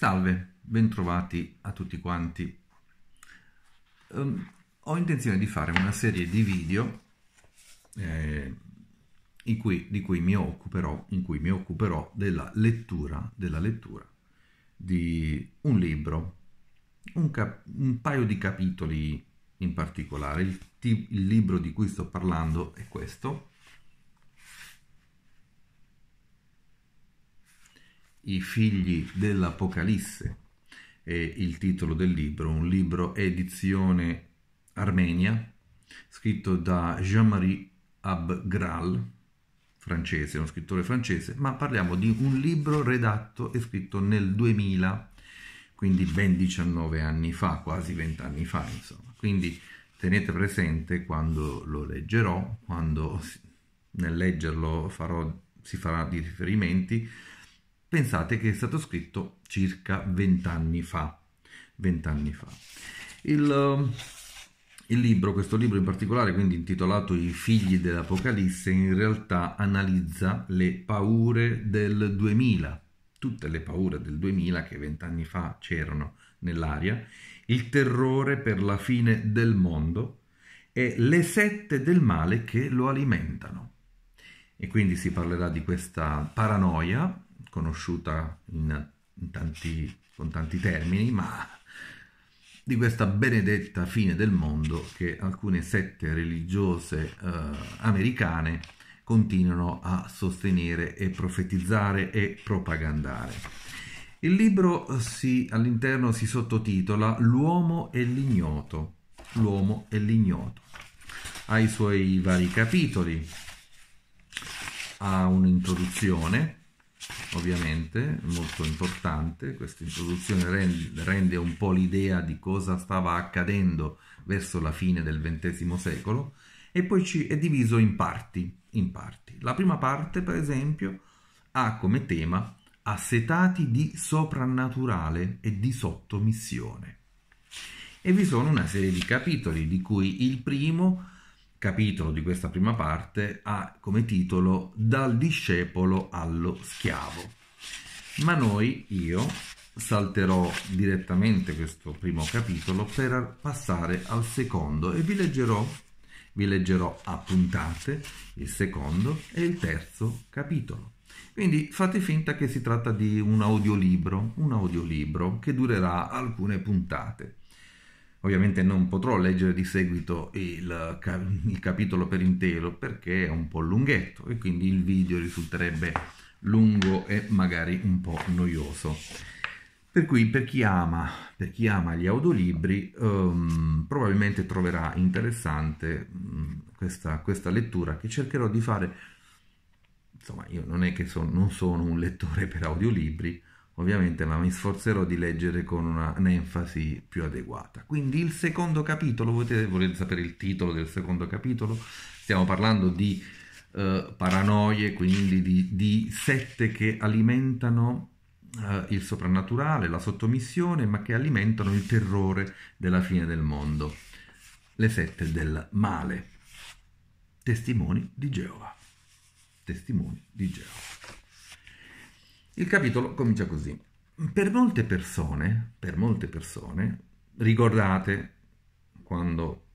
Salve, bentrovati a tutti quanti. Um, ho intenzione di fare una serie di video eh, cui, di cui mi occuperò, in cui mi occuperò della lettura, della lettura di un libro, un, cap- un paio di capitoli in particolare. Il, t- il libro di cui sto parlando è questo, I figli dell'Apocalisse è il titolo del libro, un libro edizione Armenia, scritto da Jean-Marie Abgral, francese, uno scrittore francese, ma parliamo di un libro redatto e scritto nel 2000, quindi ben 19 anni fa, quasi 20 anni fa, insomma. Quindi tenete presente quando lo leggerò, quando nel leggerlo farò, si farà di riferimenti, Pensate che è stato scritto circa vent'anni fa. 20 anni fa. Il, eh, il, libro, questo libro in particolare, quindi intitolato I figli dell'Apocalisse, in realtà analizza le paure del 2000, tutte le paure del 2000 che vent'anni fa c'erano nell'aria, il terrore per la fine del mondo e le sette del male che lo alimentano. E quindi si parlerà di questa paranoia, conosciuta in, in tanti, con tanti termini, ma di questa benedetta fine del mondo che alcune sette religiose eh, americane continuano a sostenere e profetizzare e propagandare. Il libro si, all'interno si sottotitola L'uomo e l'ignoto. L'uomo e l'ignoto. Ha i suoi vari capitoli, ha un'introduzione, ovviamente, molto importante, questa introduzione rende, rende un po' l'idea di cosa stava accadendo verso la fine del XX secolo e poi ci è diviso in parti, in parti. La prima parte, per esempio, ha come tema assetati di soprannaturale e di sottomissione. E vi sono una serie di capitoli, di cui il primo capitolo di questa prima parte ha come titolo Dal discepolo allo schiavo. Ma noi, io, salterò direttamente questo primo capitolo per passare al secondo e vi leggerò, vi leggerò a puntate il secondo e il terzo capitolo. Quindi fate finta che si tratta di un audiolibro, un audiolibro che durerà alcune puntate. Ovviamente non potrò leggere di seguito il, il, capitolo per intero perché è un po' lunghetto e quindi il video risulterebbe lungo e magari un po' noioso. Per cui per chi ama, per chi ama gli audiolibri um, probabilmente troverà interessante um, questa, questa lettura che cercherò di fare. Insomma, io non è che so, non sono un lettore per audiolibri, ovviamente ma mi sforzerò di leggere con un'enfasi più adeguata. Quindi il secondo capitolo, volete, volete, sapere il titolo del secondo capitolo? Stiamo parlando di eh, paranoie, quindi di, di, sette che alimentano eh, il soprannaturale, la sottomissione, ma che alimentano il terrore della fine del mondo. Le sette del male. Testimoni di Geova. Testimoni di Geova. Il capitolo comincia così. Per molte persone, per molte persone, ricordate quando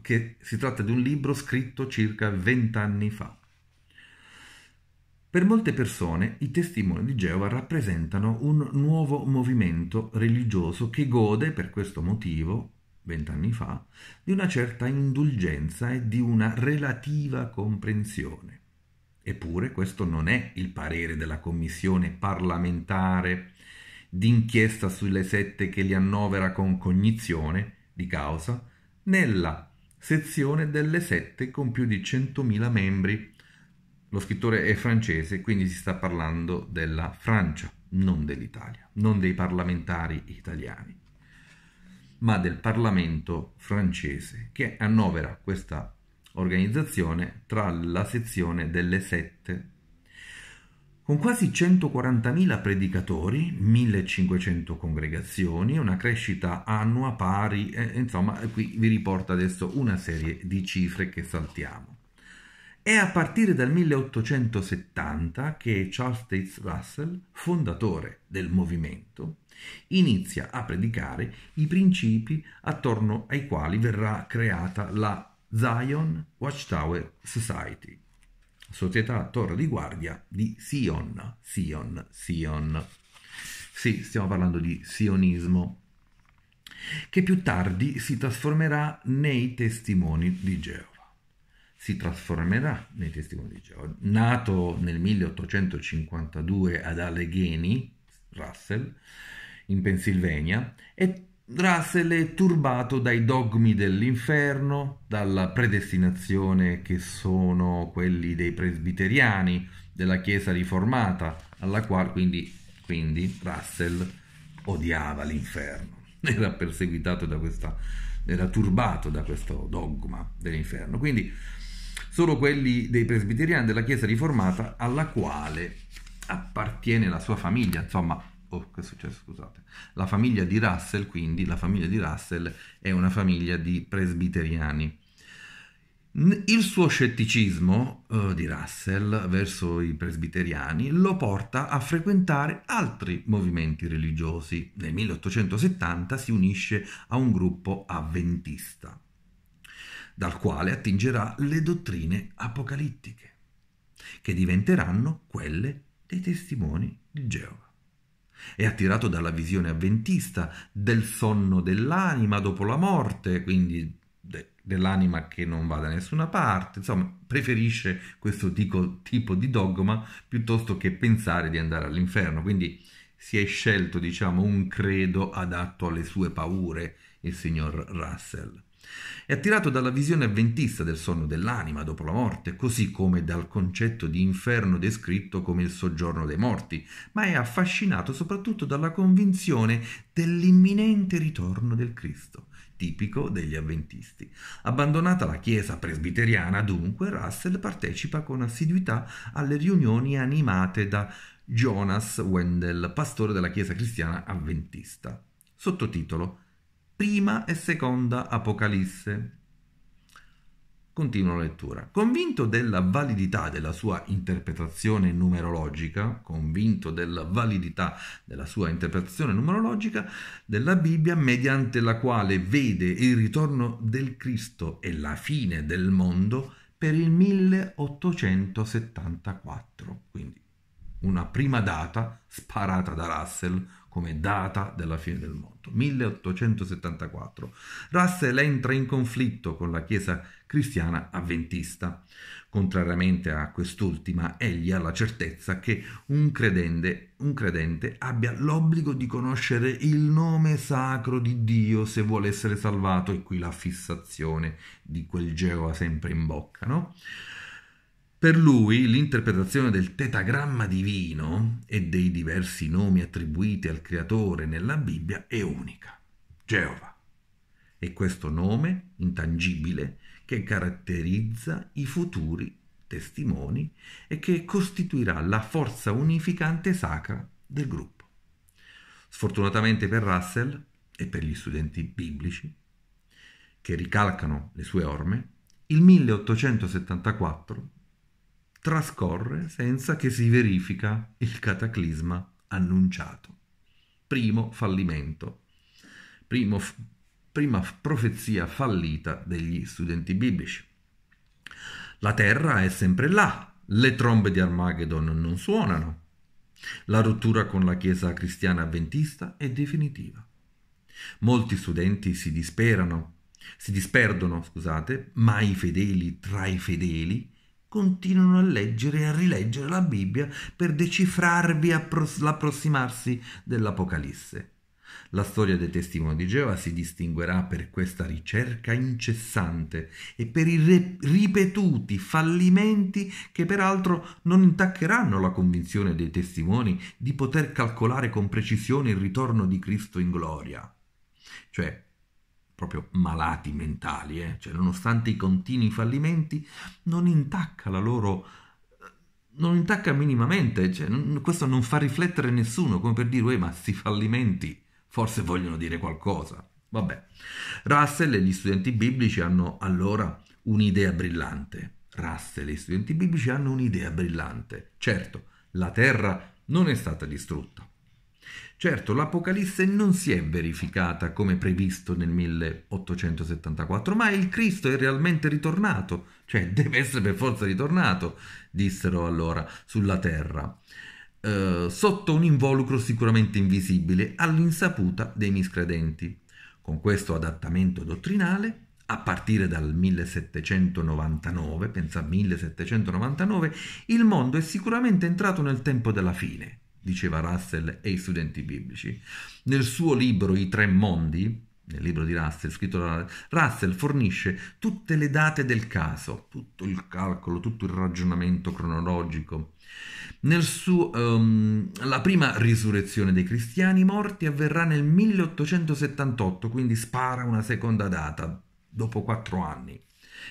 che si tratta di un libro scritto circa vent'anni fa. Per molte persone i testimoni di Geova rappresentano un nuovo movimento religioso che gode, per questo motivo, vent'anni fa, di una certa indulgenza e di una relativa comprensione. Eppure questo non è il parere della commissione parlamentare d'inchiesta sulle sette che li annovera con cognizione di causa nella sezione delle sette con più di 100.000 membri. Lo scrittore è francese, quindi si sta parlando della Francia, non dell'Italia, non dei parlamentari italiani, ma del Parlamento francese che annovera questa organizzazione tra la sezione delle sette. Con quasi 140.000 predicatori, 1.500 congregazioni, una crescita annua pari, eh, insomma, qui vi riporta adesso una serie di cifre che saltiamo. È a partire dal 1870 che Charles Taze Russell, fondatore del movimento, inizia a predicare i principi attorno ai quali verrà creata la Zion Watchtower Society, società torre di guardia di Sion, Sion, Sion. Sì, stiamo parlando di sionismo, che più tardi si trasformerà nei testimoni di Geova. Si trasformerà nei testimoni di Geova. Nato nel 1852 ad Allegheny, Russell, in Pennsylvania, e Russell è turbato dai dogmi dell'inferno, dalla predestinazione che sono quelli dei presbiteriani, della Chiesa riformata, alla quale quindi, quindi Russell odiava l'inferno, era perseguitato da questa, era turbato da questo dogma dell'inferno. Quindi solo quelli dei presbiteriani della Chiesa riformata alla quale appartiene la sua famiglia, insomma Oh, che è successo? Scusate. La famiglia di Russell, quindi, la famiglia di Russell è una famiglia di presbiteriani. Il suo scetticismo eh, di Russell verso i presbiteriani lo porta a frequentare altri movimenti religiosi. Nel 1870 si unisce a un gruppo avventista, dal quale attingerà le dottrine apocalittiche, che diventeranno quelle dei testimoni di Geova è attirato dalla visione avventista del sonno dell'anima dopo la morte, quindi de- dell'anima che non va da nessuna parte, insomma preferisce questo tico, tipo di dogma piuttosto che pensare di andare all'inferno, quindi si è scelto diciamo un credo adatto alle sue paure il signor Russell. È attirato dalla visione avventista del sonno dell'anima dopo la morte, così come dal concetto di inferno descritto come il soggiorno dei morti, ma è affascinato soprattutto dalla convinzione dell'imminente ritorno del Cristo tipico degli avventisti. Abbandonata la chiesa presbiteriana, dunque, Russell partecipa con assiduità alle riunioni animate da Jonas Wendell, pastore della chiesa cristiana avventista. Sottotitolo prima e seconda Apocalisse. Continua la lettura. Convinto della validità della sua interpretazione numerologica, convinto della validità della sua interpretazione numerologica della Bibbia mediante la quale vede il ritorno del Cristo e la fine del mondo per il 1874. Quindi una prima data sparata da Russell come data della fine del mondo, 1874. Russell entra in conflitto con la Chiesa cristiana avventista. Contrariamente a quest'ultima, egli ha la certezza che un credente, un credente abbia l'obbligo di conoscere il nome sacro di Dio se vuole essere salvato, e qui la fissazione di quel Geova sempre in bocca, no? Per lui l'interpretazione del tetagramma divino e dei diversi nomi attribuiti al Creatore nella Bibbia è unica, Geova. È questo nome intangibile che caratterizza i futuri testimoni e che costituirà la forza unificante sacra del gruppo. Sfortunatamente per Russell e per gli studenti biblici, che ricalcano le sue orme, il 1874 trascorre senza che si verifica il cataclisma annunciato. Primo fallimento, primo, prima profezia fallita degli studenti biblici. La terra è sempre là, le trombe di Armageddon non suonano. La rottura con la Chiesa cristiana avventista è definitiva. Molti studenti si disperano, si disperdono, scusate, ma i fedeli tra i fedeli continuano a leggere e a rileggere la Bibbia per decifrarvi l'approssimarsi dell'Apocalisse. La storia dei testimoni di Geova si distinguerà per questa ricerca incessante e per i re- ripetuti fallimenti che peraltro non intaccheranno la convinzione dei testimoni di poter calcolare con precisione il ritorno di Cristo in gloria. Cioè, proprio malati mentali, eh? cioè, nonostante i continui fallimenti, non intacca la loro non intacca minimamente, cioè, questo non fa riflettere nessuno, come per dire, ma questi fallimenti forse vogliono dire qualcosa. Vabbè. Russell e gli studenti biblici hanno allora un'idea brillante. Russell e gli studenti biblici hanno un'idea brillante. Certo, la terra non è stata distrutta, Certo, l'Apocalisse non si è verificata come previsto nel 1874, ma il Cristo è realmente ritornato, cioè deve essere per forza ritornato, dissero allora, sulla terra, eh, sotto un involucro sicuramente invisibile, all'insaputa dei miscredenti. Con questo adattamento dottrinale, a partire dal 1799, pensa 1799, il mondo è sicuramente entrato nel tempo della fine diceva Russell e i studenti biblici. Nel suo libro I tre mondi, nel libro di Russell, scritto da Russell, fornisce tutte le date del caso, tutto il calcolo, tutto il ragionamento cronologico. Nel suo, um, la prima risurrezione dei cristiani morti avverrà nel 1878, quindi spara una seconda data, dopo quattro anni.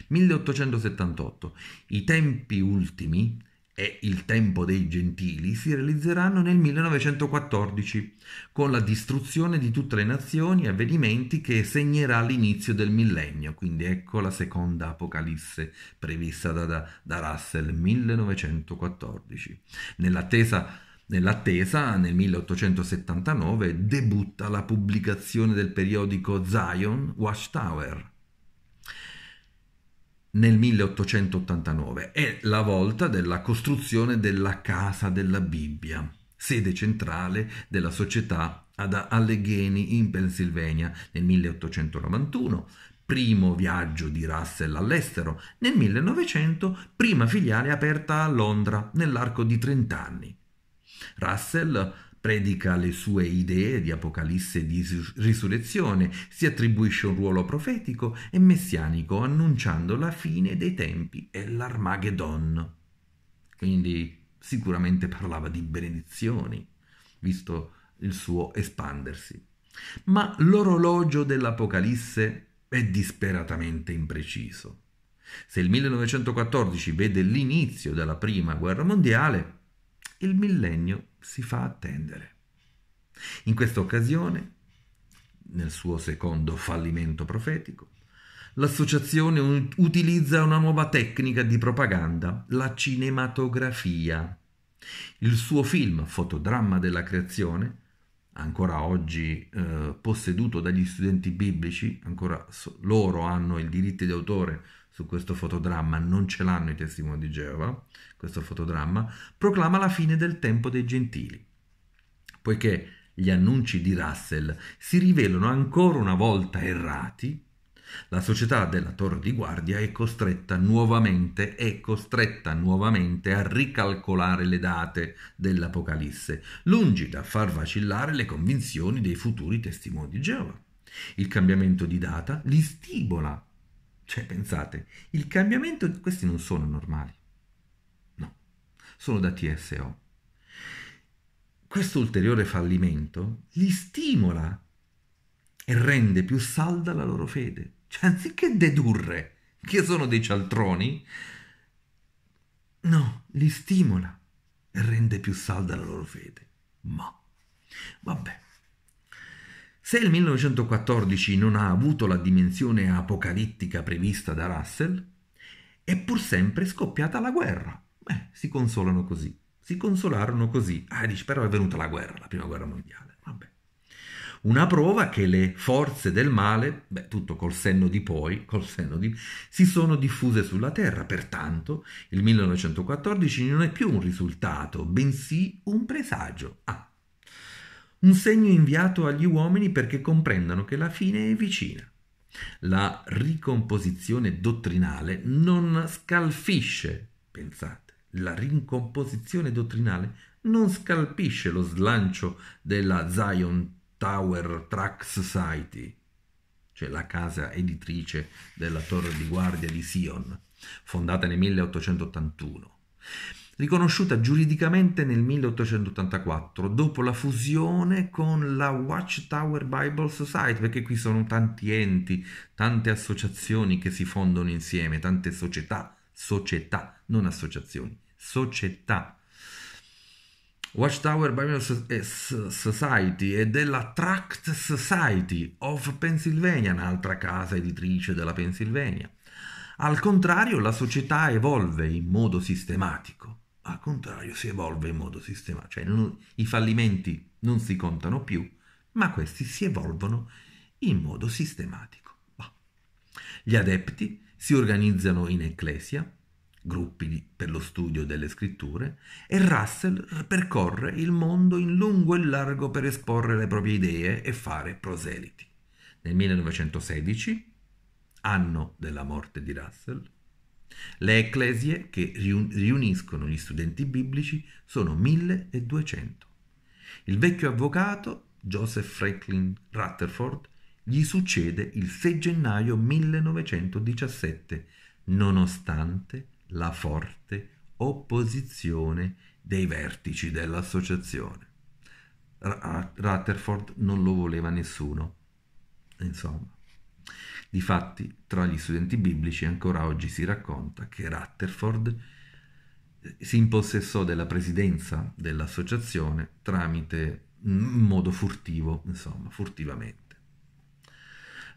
1878. I tempi ultimi e Il tempo dei gentili si realizzeranno nel 1914, con la distruzione di tutte le nazioni, avvenimenti che segnerà l'inizio del millennio, quindi ecco la seconda apocalisse prevista da, da, da Russell 1914. Nell'attesa Nell'attesa, nel 1879 debutta la pubblicazione del periodico Zion Watchtower, nel 1889 è la volta della costruzione della Casa della Bibbia, sede centrale della società ad Allegheny in Pennsylvania nel 1891, primo viaggio di Russell all'estero, nel 1900 prima filiale aperta a Londra nell'arco di 30 anni. Russell predica le sue idee di Apocalisse e di risurrezione, si attribuisce un ruolo profetico e messianico annunciando la fine dei tempi e l'Armageddon. Quindi sicuramente parlava di benedizioni, visto il suo espandersi. Ma l'orologio dell'Apocalisse è disperatamente impreciso. Se il 1914 vede l'inizio della Prima Guerra Mondiale, il millennio si fa attendere. In questa occasione, nel suo secondo fallimento profetico, l'associazione utilizza una nuova tecnica di propaganda, la cinematografia. Il suo film, fotodramma della creazione, ancora oggi eh, posseduto dagli studenti biblici, ancora so- loro hanno il diritto di autore su questo fotodramma, non ce l'hanno i testimoni di Geova, questo fotodramma, proclama la fine del tempo dei gentili, poiché gli annunci di Russell si rivelano ancora una volta errati, la società della torre di guardia è costretta nuovamente, è costretta nuovamente a ricalcolare le date dell'Apocalisse, lungi da far vacillare le convinzioni dei futuri testimoni di Geova. Il cambiamento di data li stimola cioè, pensate, il cambiamento, questi non sono normali, no, sono da TSO. Questo ulteriore fallimento li stimola e rende più salda la loro fede. Cioè, anziché dedurre che sono dei cialtroni, no, li stimola e rende più salda la loro fede. Ma, vabbè. Se il 1914 non ha avuto la dimensione apocalittica prevista da Russell, è pur sempre scoppiata la guerra. Beh, si consolano così. Si consolarono così. Ah, dice, però è venuta la guerra, la prima guerra mondiale. Vabbè. Una prova che le forze del male, beh, tutto col senno di poi, col senno di, si sono diffuse sulla Terra. Pertanto, il 1914 non è più un risultato, bensì un presagio. Ah, un segno inviato agli uomini perché comprendano che la fine è vicina. La ricomposizione dottrinale non scalfisce, pensate, la ricomposizione dottrinale non scalpisce lo slancio della Zion Tower Track Society, cioè la casa editrice della torre di guardia di Sion, fondata nel 1881 riconosciuta giuridicamente nel 1884 dopo la fusione con la Watchtower Bible Society, perché qui sono tanti enti, tante associazioni che si fondono insieme, tante società, società, non associazioni, società. Watchtower Bible eh, Society e della Tract Society of Pennsylvania, un'altra casa editrice della Pennsylvania. Al contrario, la società evolve in modo sistematico al contrario si evolve in modo sistematico, cioè non, i fallimenti non si contano più, ma questi si evolvono in modo sistematico. Bah. Gli adepti si organizzano in ecclesia, gruppi per lo studio delle scritture, e Russell percorre il mondo in lungo e largo per esporre le proprie idee e fare proseliti. Nel 1916, anno della morte di Russell, le ecclesie che riuniscono gli studenti biblici sono 1200. Il vecchio avvocato Joseph Franklin Rutherford gli succede il 6 gennaio 1917, nonostante la forte opposizione dei vertici dell'associazione. Rutherford non lo voleva nessuno. Insomma. Difatti, tra gli studenti biblici ancora oggi si racconta che Rutherford eh, si impossessò della presidenza dell'associazione tramite in modo furtivo, insomma, furtivamente.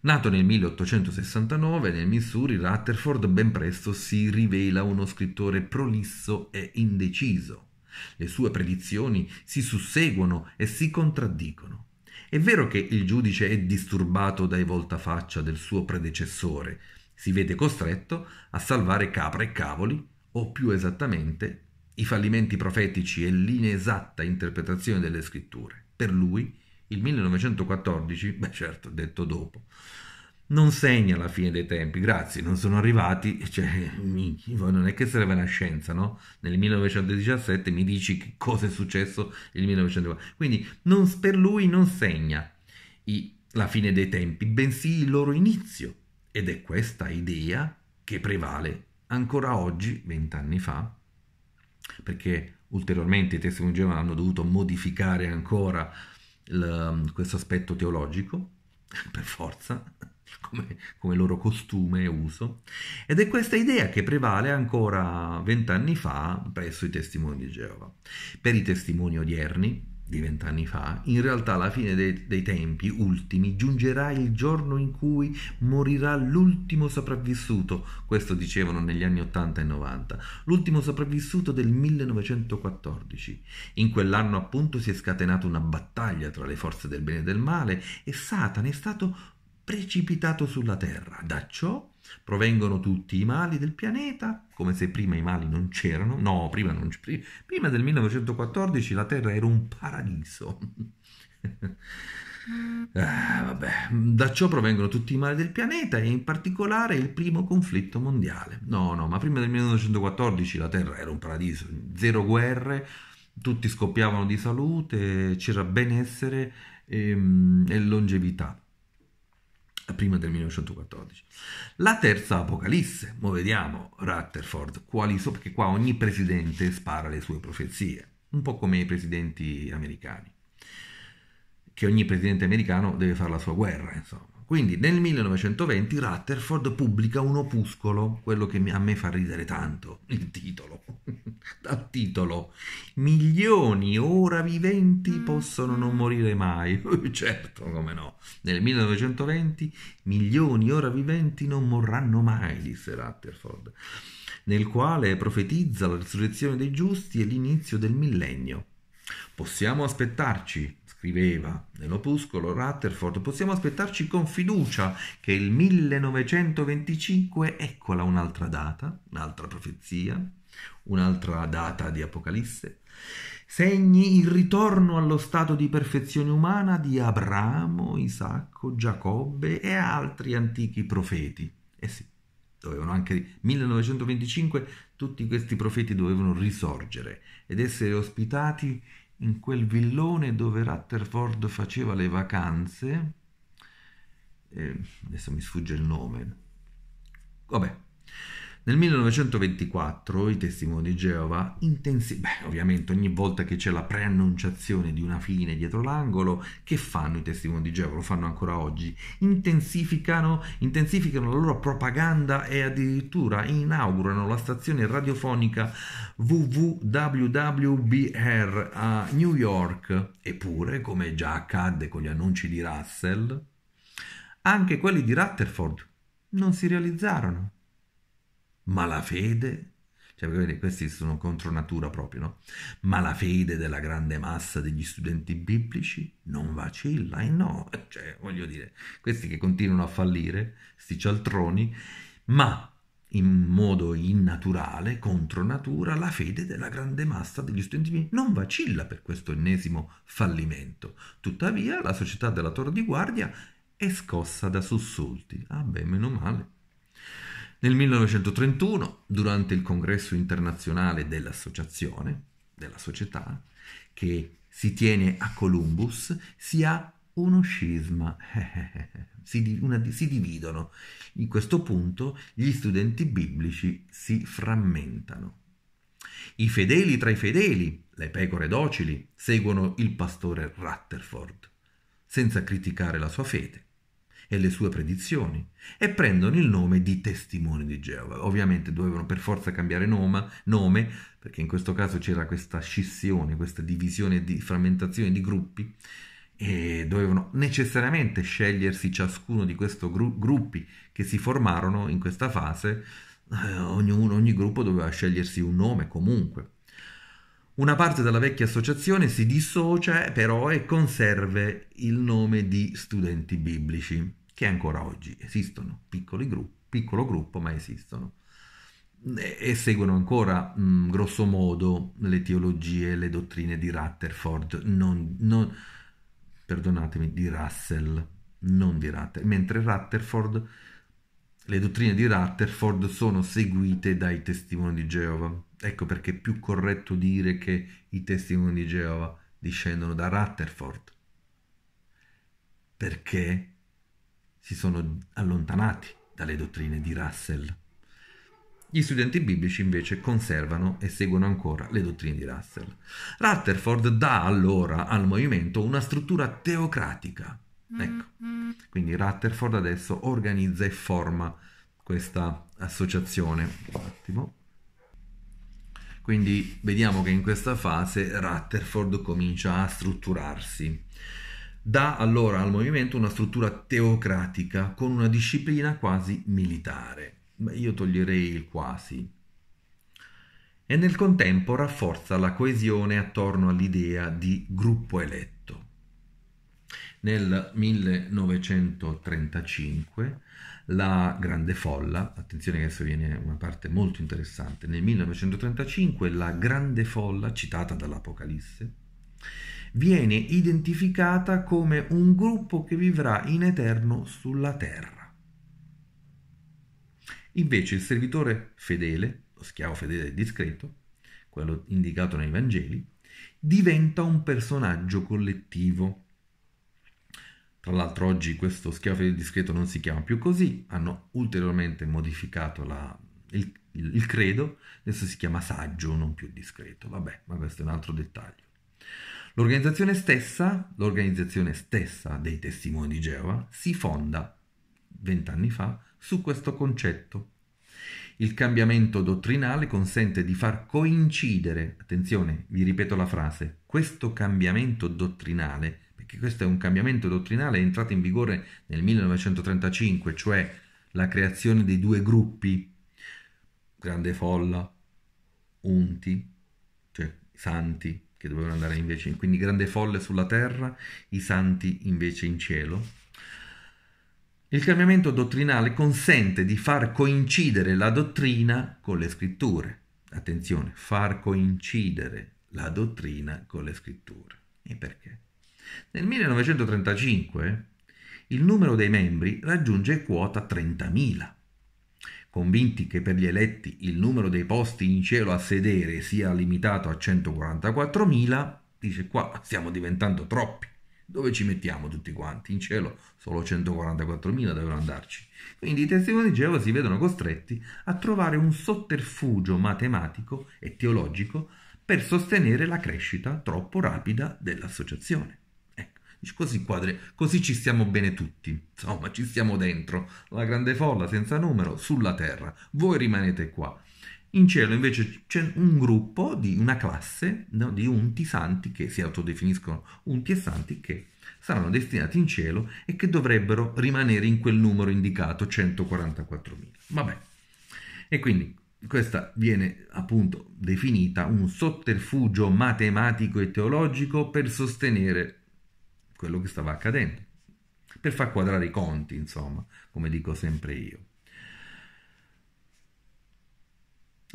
Nato nel 1869 nel Missouri, Rutherford ben presto si rivela uno scrittore prolisso e indeciso. Le sue predizioni si susseguono e si contraddicono. È vero che il giudice è disturbato dai voltafaccia del suo predecessore, si vede costretto a salvare capre e cavoli, o più esattamente i fallimenti profetici e l'inesatta interpretazione delle scritture. Per lui il 1914, beh certo, detto dopo, non segna la fine dei tempi, grazie, non sono arrivati, cioè, non è che serve una scienza, no? Nel 1917 mi dici che cosa è successo nel 1940, quindi non, per lui non segna i, la fine dei tempi, bensì il loro inizio, ed è questa idea che prevale ancora oggi, vent'anni fa, perché ulteriormente i testi Gevano hanno dovuto modificare ancora il, questo aspetto teologico, per forza, come, come loro costume e uso, ed è questa idea che prevale ancora vent'anni fa presso i testimoni di Geova. Per i testimoni odierni, di vent'anni fa, in realtà alla fine dei, dei, tempi ultimi giungerà il giorno in cui morirà l'ultimo sopravvissuto, questo dicevano negli anni 80 e 90, l'ultimo sopravvissuto del 1914. In quell'anno appunto si è scatenata una battaglia tra le forze del bene e del male e Satana è stato precipitato sulla terra. Da ciò provengono tutti i mali del pianeta, come se prima i mali non c'erano. No, prima, non, prima del 1914 la terra era un paradiso. Mm. Ah, da ciò provengono tutti i mali del pianeta e in particolare il primo conflitto mondiale. No, no, ma prima del 1914 la Terra era un paradiso, zero guerre, tutti scoppiavano di salute, c'era benessere e, ehm, e longevità prima del 1914. La terza Apocalisse, mo vediamo Rutherford, quali so, perché qua ogni presidente spara le sue profezie, un po' come i presidenti americani, che ogni presidente americano deve fare la sua guerra, insomma. Quindi nel 1920 Rutherford pubblica un opuscolo, quello che a me fa ridere tanto, il titolo. Dal titolo Milioni ora viventi possono non morire mai. certo, come no. Nel 1920 milioni ora viventi non morranno mai, disse Rutherford, nel quale profetizza la risurrezione dei giusti e l'inizio del millennio. Possiamo aspettarci scriveva nell'opuscolo Rutherford, possiamo aspettarci con fiducia che il 1925, eccola un'altra data, un'altra profezia, un'altra data di Apocalisse, segni il ritorno allo stato di perfezione umana di Abramo, Isacco, Giacobbe e altri antichi profeti. Eh sì, dovevano anche 1925 tutti questi profeti dovevano risorgere ed essere ospitati in quel villone dove Rutherford faceva le vacanze, eh, adesso mi sfugge il nome, vabbè, nel 1924 i testimoni di Geova intensi... Beh, ovviamente ogni volta che c'è la preannunciazione di una fine dietro l'angolo, che fanno i testimoni di Geova? Lo fanno ancora oggi. Intensificano, intensificano la loro propaganda e addirittura inaugurano la stazione radiofonica WWWBR a New York. Eppure, come già accadde con gli annunci di Russell, anche quelli di Rutherford non si realizzarono malafede, cioè perché questi sono contro natura proprio, no? fede della grande massa degli studenti biblici non vacilla, e eh, no, cioè voglio dire, questi che continuano a fallire, sti cialtroni, ma in modo innaturale, contro natura, la fede della grande massa degli studenti biblici non vacilla per questo ennesimo fallimento. Tuttavia la società della torre di guardia è scossa da sussulti. Ah beh, meno male. Nel 1931, durante il congresso internazionale dell'associazione, della società, che si tiene a Columbus, si ha uno scisma, si, una, si dividono. In questo punto gli studenti biblici si frammentano. I fedeli tra i fedeli, le pecore docili, seguono il pastore Rutherford, senza criticare la sua fede e le sue predizioni e prendono il nome di testimoni di Geova. Ovviamente dovevano per forza cambiare nome, nome perché in questo caso c'era questa scissione, questa divisione di frammentazione di gruppi e dovevano necessariamente scegliersi ciascuno di questi gru- gruppi che si formarono in questa fase, eh, ognuno, ogni gruppo doveva scegliersi un nome comunque. Una parte della vecchia associazione si dissocia però e conserve il nome di studenti biblici, che ancora oggi esistono, gruppi, piccolo gruppo ma esistono, e, e seguono ancora mh, mm, grosso modo le teologie, le dottrine di Rutherford, non, non, perdonatemi, di Russell, non di Rutherford, mentre Rutherford, le dottrine di Rutherford sono seguite dai testimoni di Geova Ecco perché è più corretto dire che i testimoni di Geova discendono da Rutherford, perché si sono allontanati dalle dottrine di Russell. Gli studenti biblici invece conservano e seguono ancora le dottrine di Russell. Rutherford dà allora al movimento una struttura teocratica. Ecco, mm-hmm. quindi Rutherford adesso organizza e forma questa associazione. Un attimo. Quindi vediamo che in questa fase Rutherford comincia a strutturarsi. Dà allora al movimento una struttura teocratica con una disciplina quasi militare. Beh, io toglierei il quasi. E nel contempo rafforza la coesione attorno all'idea di gruppo eletto. Nel 1935 la grande folla, attenzione che adesso viene una parte molto interessante, nel 1935 la grande folla, citata dall'Apocalisse, viene identificata come un gruppo che vivrà in eterno sulla terra. Invece il servitore fedele, lo schiavo fedele e discreto, quello indicato nei Vangeli, diventa un personaggio collettivo tra l'altro oggi questo schiaffo del discreto non si chiama più così, hanno ulteriormente modificato la, il, il credo, adesso si chiama saggio, non più discreto. Vabbè, ma questo è un altro dettaglio. L'organizzazione stessa, l'organizzazione stessa dei testimoni di Geova, si fonda vent'anni fa su questo concetto. Il cambiamento dottrinale consente di far coincidere, attenzione, vi ripeto la frase, questo cambiamento dottrinale perché questo è un cambiamento dottrinale entrato in vigore nel 1935, cioè la creazione dei due gruppi, grande folla, unti, cioè santi, che dovevano andare invece, quindi grande folle sulla terra, i santi invece in cielo. Il cambiamento dottrinale consente di far coincidere la dottrina con le scritture. Attenzione, far coincidere la dottrina con le scritture. E perché? Nel 1935 il numero dei membri raggiunge quota 30.000. Convinti che per gli eletti il numero dei posti in cielo a sedere sia limitato a 144.000, dice qua stiamo diventando troppi. Dove ci mettiamo tutti quanti? In cielo solo 144.000 devono andarci. Quindi i testimoni di Geova si vedono costretti a trovare un sotterfugio matematico e teologico per sostenere la crescita troppo rapida dell'associazione. Dice così quadre, così ci stiamo bene tutti, insomma ci stiamo dentro, la grande folla senza numero sulla terra, voi rimanete qua. In cielo invece c'è un gruppo di una classe no, di unti santi che si autodefiniscono unti e santi che saranno destinati in cielo e che dovrebbero rimanere in quel numero indicato 144.000. Vabbè. E quindi questa viene appunto definita un sotterfugio matematico e teologico per sostenere quello che stava accadendo, per far quadrare i conti, insomma, come dico sempre io.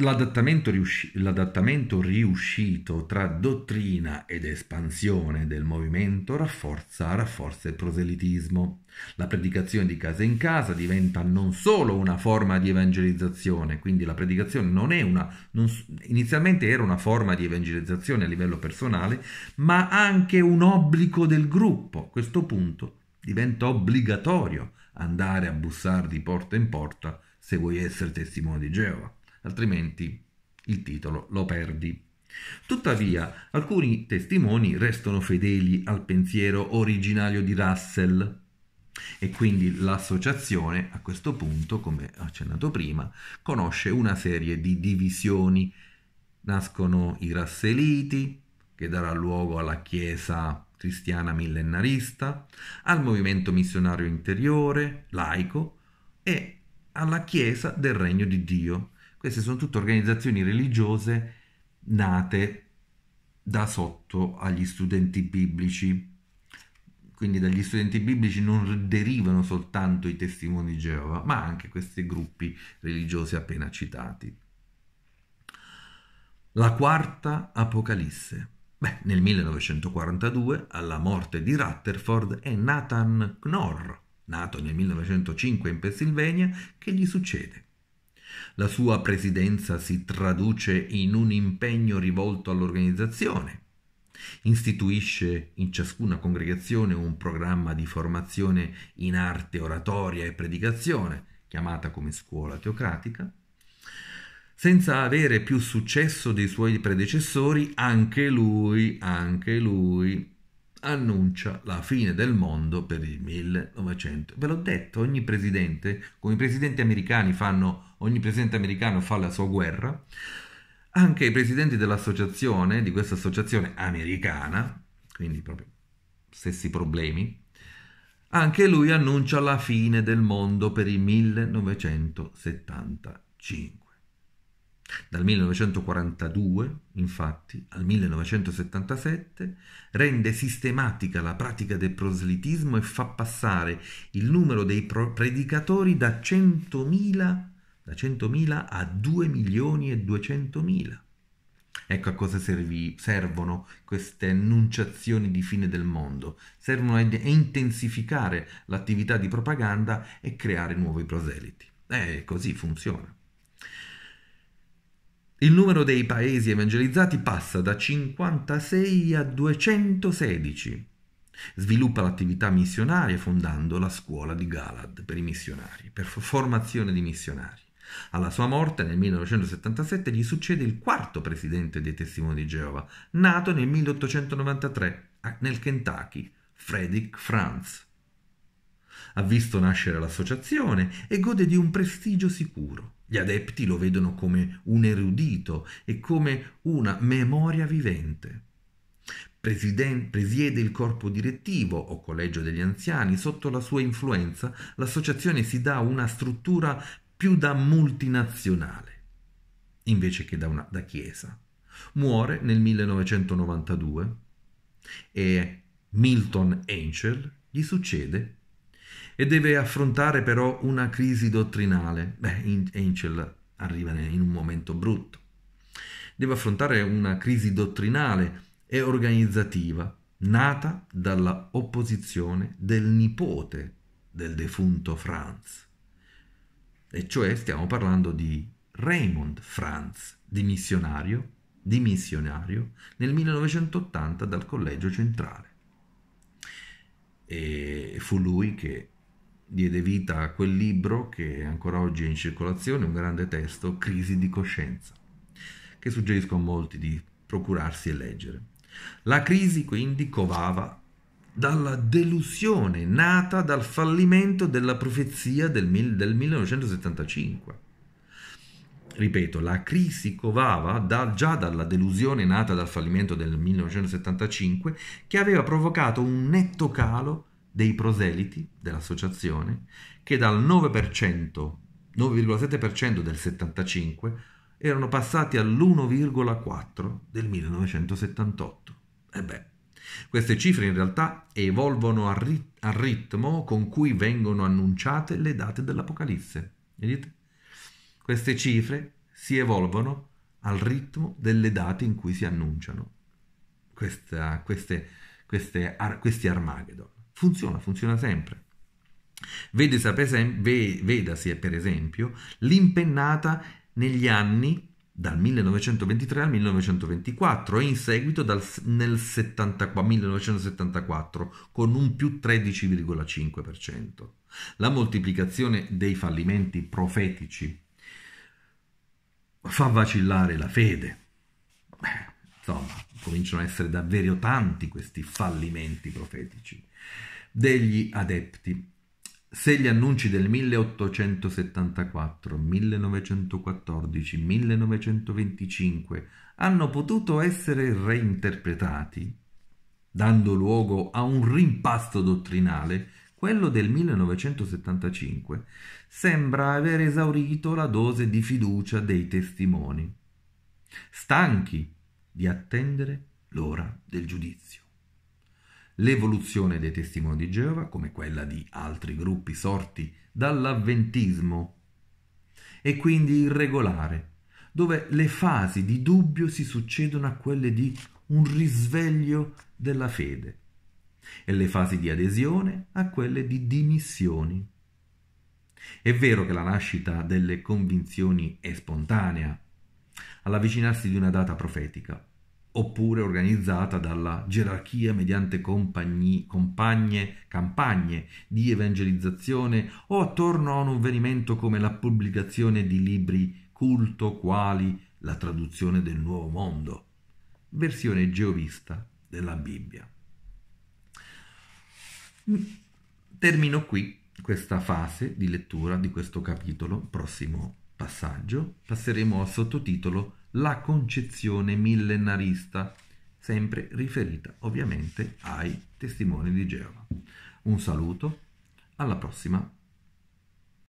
L'adattamento, riusci- l'adattamento, riuscito tra dottrina ed espansione del movimento rafforza, rafforza, il proselitismo. La predicazione di casa in casa diventa non solo una forma di evangelizzazione, quindi la predicazione non è una, non, inizialmente era una forma di evangelizzazione a livello personale, ma anche un obbligo del gruppo. A questo punto diventa obbligatorio andare a bussare di porta in porta se vuoi essere testimone di Geova altrimenti il titolo lo perdi. Tuttavia, alcuni testimoni restano fedeli al pensiero originario di Russell e quindi l'associazione a questo punto, come accennato prima, conosce una serie di divisioni. Nascono i Rasseliti, che darà luogo alla Chiesa cristiana millenarista, al movimento missionario interiore, laico, e alla Chiesa del Regno di Dio, queste sono tutte organizzazioni religiose nate da sotto agli studenti biblici. Quindi dagli studenti biblici non derivano soltanto i testimoni di Geova, ma anche questi gruppi religiosi appena citati. La quarta Apocalisse. Beh, nel 1942, alla morte di Rutherford, è Nathan Knorr, nato nel 1905 in Pennsylvania, che gli succede. La sua presidenza si traduce in un impegno rivolto all'organizzazione. Istituisce in ciascuna congregazione un programma di formazione in arte oratoria e predicazione, chiamata come scuola teocratica. Senza avere più successo dei suoi predecessori, anche lui, anche lui annuncia la fine del mondo per il 1900. Ve l'ho detto, ogni presidente, come i presidenti americani fanno, ogni presidente americano fa la sua guerra, anche i presidenti dell'associazione, di questa associazione americana, quindi proprio stessi problemi, anche lui annuncia la fine del mondo per il 1975. Dal 1942, infatti, al 1977, rende sistematica la pratica del proselitismo e fa passare il numero dei predicatori da 100.000, da 100.000 a 2 milioni e 200.000. Ecco a cosa servi, servono queste annunciazioni di fine del mondo. Servono a intensificare l'attività di propaganda e creare nuovi proseliti. E eh, così funziona. Il numero dei paesi evangelizzati passa da 56 a 216. Sviluppa l'attività missionaria fondando la scuola di Galad per i missionari, per formazione di missionari. Alla sua morte nel 1977 gli succede il quarto presidente dei Testimoni di Geova, nato nel 1893 nel Kentucky, Frederick Franz ha visto nascere l'associazione e gode di un prestigio sicuro. Gli adepti lo vedono come un erudito e come una memoria vivente. Presiden- presiede il corpo direttivo o collegio degli anziani, sotto la sua influenza l'associazione si dà una struttura più da multinazionale invece che da, una, da chiesa. Muore nel 1992 e Milton Henschel gli succede e deve affrontare però una crisi dottrinale. Beh, Angel arriva in un momento brutto. Deve affrontare una crisi dottrinale e organizzativa nata dalla opposizione del nipote del defunto Franz. E cioè stiamo parlando di Raymond Franz, dimissionario, dimissionario nel 1980 dal collegio centrale. E fu lui che diede vita a quel libro che ancora oggi è in circolazione, un grande testo, Crisi di coscienza, che suggerisco a molti di procurarsi e leggere. La crisi quindi covava dalla delusione nata dal fallimento della profezia del, mil- del 1975. Ripeto, la crisi covava da, già dalla delusione nata dal fallimento del 1975 che aveva provocato un netto calo dei proseliti dell'associazione che dal 9%, 9,7% del 75 erano passati all'1,4 del 1978. E eh beh, queste cifre in realtà evolvono al, rit- al ritmo con cui vengono annunciate le date dell'Apocalisse. Vedete? Queste cifre si evolvono al ritmo delle date in cui si annunciano Questa, queste, queste, ar- questi Armageddon. Funziona, funziona sempre. Vedasi per esempio l'impennata negli anni dal 1923 al 1924 e in seguito dal, nel 74, 1974 con un più 13,5%. La moltiplicazione dei fallimenti profetici fa vacillare la fede. Beh, insomma, cominciano a essere davvero tanti questi fallimenti profetici degli adepti. Se gli annunci del 1874, 1914, 1925 hanno potuto essere reinterpretati, dando luogo a un rimpasto dottrinale, quello del 1975 sembra aver esaurito la dose di fiducia dei testimoni, stanchi di attendere l'ora del giudizio l'evoluzione dei testimoni di Geova, come quella di altri gruppi sorti dall'avventismo, e quindi irregolare, dove le fasi di dubbio si succedono a quelle di un risveglio della fede e le fasi di adesione a quelle di dimissioni. È vero che la nascita delle convinzioni è spontanea, all'avvicinarsi di una data profetica, oppure organizzata dalla gerarchia mediante compagni, compagne, campagne di evangelizzazione o attorno a un avvenimento come la pubblicazione di libri culto quali la traduzione del Nuovo Mondo, versione geovista della Bibbia. Termino qui questa fase di lettura di questo capitolo, prossimo passaggio passeremo al sottotitolo la concezione millenarista, sempre riferita ovviamente ai testimoni di Geova. Un saluto, alla prossima